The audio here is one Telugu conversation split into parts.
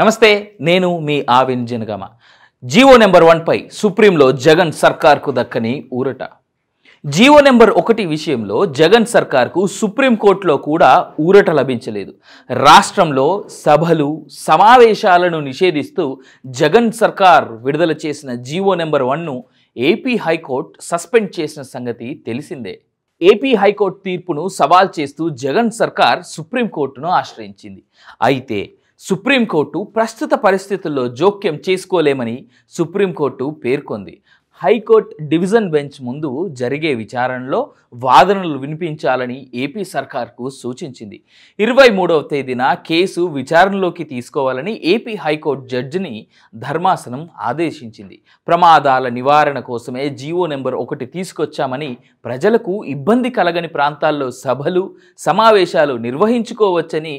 నమస్తే నేను మీ ఆవిన్ జనగామ జీవో నెంబర్ వన్పై సుప్రీంలో జగన్ సర్కార్కు దక్కని ఊరట జీవో నెంబర్ ఒకటి విషయంలో జగన్ సర్కార్కు సుప్రీంకోర్టులో కూడా ఊరట లభించలేదు రాష్ట్రంలో సభలు సమావేశాలను నిషేధిస్తూ జగన్ సర్కార్ విడుదల చేసిన జీవో నెంబర్ వన్ను ఏపీ హైకోర్టు సస్పెండ్ చేసిన సంగతి తెలిసిందే ఏపీ హైకోర్టు తీర్పును సవాల్ చేస్తూ జగన్ సర్కార్ సుప్రీంకోర్టును ఆశ్రయించింది అయితే సుప్రీంకోర్టు ప్రస్తుత పరిస్థితుల్లో జోక్యం చేసుకోలేమని సుప్రీంకోర్టు పేర్కొంది హైకోర్టు డివిజన్ బెంచ్ ముందు జరిగే విచారణలో వాదనలు వినిపించాలని ఏపీ సర్కార్కు సూచించింది ఇరవై మూడవ తేదీన కేసు విచారణలోకి తీసుకోవాలని ఏపీ హైకోర్టు జడ్జిని ధర్మాసనం ఆదేశించింది ప్రమాదాల నివారణ కోసమే జీవో నెంబర్ ఒకటి తీసుకొచ్చామని ప్రజలకు ఇబ్బంది కలగని ప్రాంతాల్లో సభలు సమావేశాలు నిర్వహించుకోవచ్చని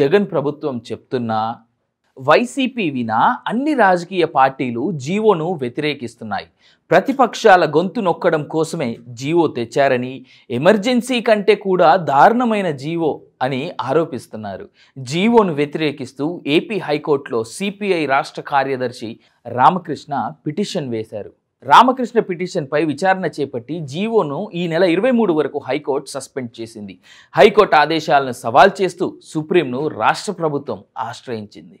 జగన్ ప్రభుత్వం చెప్తున్నా వైసీపీ వినా అన్ని రాజకీయ పార్టీలు జీవోను వ్యతిరేకిస్తున్నాయి ప్రతిపక్షాల గొంతు నొక్కడం కోసమే జీవో తెచ్చారని ఎమర్జెన్సీ కంటే కూడా దారుణమైన జీవో అని ఆరోపిస్తున్నారు జీవోను వ్యతిరేకిస్తూ ఏపీ హైకోర్టులో సిపిఐ రాష్ట్ర కార్యదర్శి రామకృష్ణ పిటిషన్ వేశారు రామకృష్ణ పిటిషన్పై విచారణ చేపట్టి జీవోను ఈ నెల ఇరవై మూడు వరకు హైకోర్టు సస్పెండ్ చేసింది హైకోర్టు ఆదేశాలను సవాల్ చేస్తూ సుప్రీంను రాష్ట్ర ప్రభుత్వం ఆశ్రయించింది